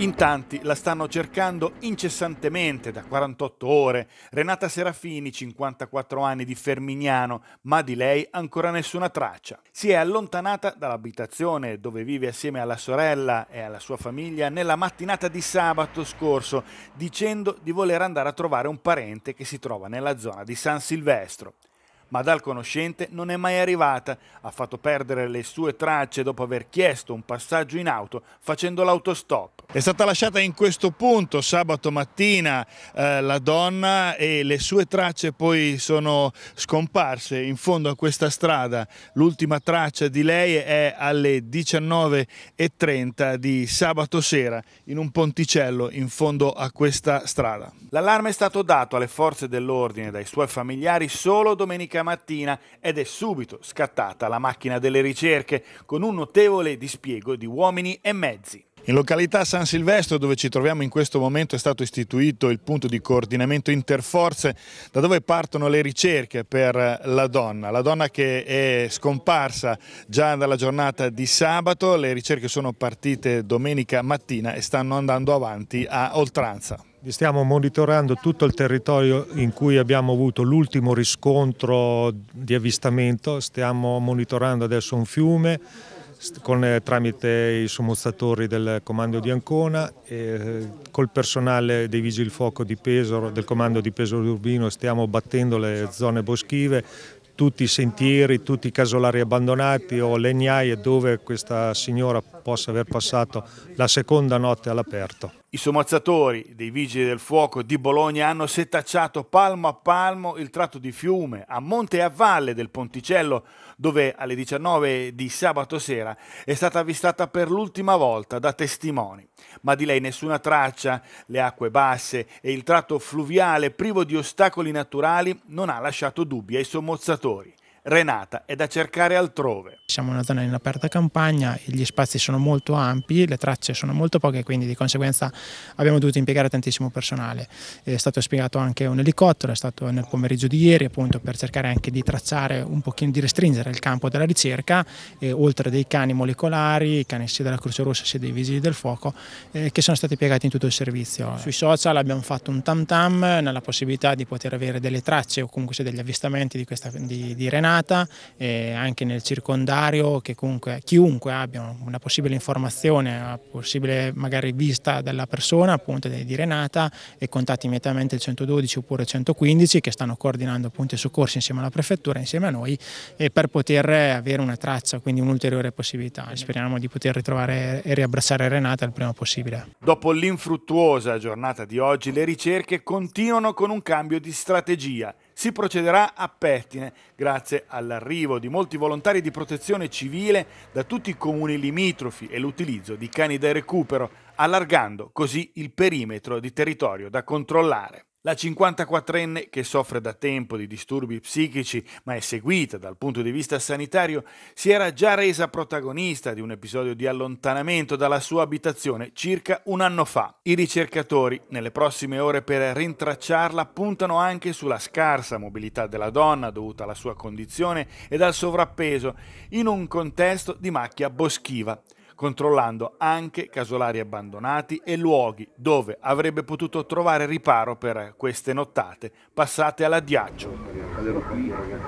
In tanti la stanno cercando incessantemente da 48 ore. Renata Serafini, 54 anni di Fermignano, ma di lei ancora nessuna traccia. Si è allontanata dall'abitazione dove vive assieme alla sorella e alla sua famiglia nella mattinata di sabato scorso, dicendo di voler andare a trovare un parente che si trova nella zona di San Silvestro ma dal conoscente non è mai arrivata. Ha fatto perdere le sue tracce dopo aver chiesto un passaggio in auto facendo l'autostop. È stata lasciata in questo punto sabato mattina eh, la donna e le sue tracce poi sono scomparse in fondo a questa strada. L'ultima traccia di lei è alle 19.30 di sabato sera in un ponticello in fondo a questa strada. L'allarme è stato dato alle forze dell'ordine dai suoi familiari solo domenica domenica mattina ed è subito scattata la macchina delle ricerche con un notevole dispiego di uomini e mezzi. In località San Silvestro, dove ci troviamo in questo momento, è stato istituito il punto di coordinamento interforze da dove partono le ricerche per la donna, la donna che è scomparsa già dalla giornata di sabato, le ricerche sono partite domenica mattina e stanno andando avanti a oltranza. Stiamo monitorando tutto il territorio in cui abbiamo avuto l'ultimo riscontro di avvistamento, stiamo monitorando adesso un fiume con, eh, tramite i sommozzatori del comando di Ancona, e, eh, col personale dei vigili fuoco di Pesaro, del comando di Pesaro d'Urbino stiamo battendo le zone boschive, tutti i sentieri, tutti i casolari abbandonati o legnaie dove questa signora possa aver passato la seconda notte all'aperto. I sommozzatori dei Vigili del Fuoco di Bologna hanno setacciato palmo a palmo il tratto di fiume, a monte e a valle del Ponticello, dove alle 19 di sabato sera è stata avvistata per l'ultima volta da testimoni. Ma di lei nessuna traccia, le acque basse e il tratto fluviale privo di ostacoli naturali non ha lasciato dubbi ai sommozzatori. Renata è da cercare altrove. Siamo una zona in aperta campagna, gli spazi sono molto ampi, le tracce sono molto poche, quindi di conseguenza abbiamo dovuto impiegare tantissimo personale. È stato spiegato anche un elicottero, è stato nel pomeriggio di ieri appunto per cercare anche di tracciare un pochino, di restringere il campo della ricerca, eh, oltre dei cani molecolari, cani sia della Croce Rossa sia dei Vigili del Fuoco, eh, che sono stati piegati in tutto il servizio. Sui social abbiamo fatto un tam tam nella possibilità di poter avere delle tracce o comunque degli avvistamenti di, questa, di, di Renata, giornata e eh, anche nel circondario che comunque chiunque abbia una possibile informazione, una possibile magari vista della persona appunto di Renata e contatti immediatamente il 112 oppure il 115 che stanno coordinando appunto i soccorsi insieme alla prefettura, insieme a noi e per poter avere una traccia, quindi un'ulteriore possibilità. Speriamo di poter ritrovare e riabbracciare Renata il prima possibile. Dopo l'infruttuosa giornata di oggi le ricerche continuano con un cambio di strategia si procederà a pettine grazie all'arrivo di molti volontari di protezione civile da tutti i comuni limitrofi e l'utilizzo di cani da recupero, allargando così il perimetro di territorio da controllare. La 54enne, che soffre da tempo di disturbi psichici ma è seguita dal punto di vista sanitario, si era già resa protagonista di un episodio di allontanamento dalla sua abitazione circa un anno fa. I ricercatori, nelle prossime ore per rintracciarla, puntano anche sulla scarsa mobilità della donna dovuta alla sua condizione e al sovrappeso in un contesto di macchia boschiva controllando anche casolari abbandonati e luoghi dove avrebbe potuto trovare riparo per queste nottate passate alla diaccio.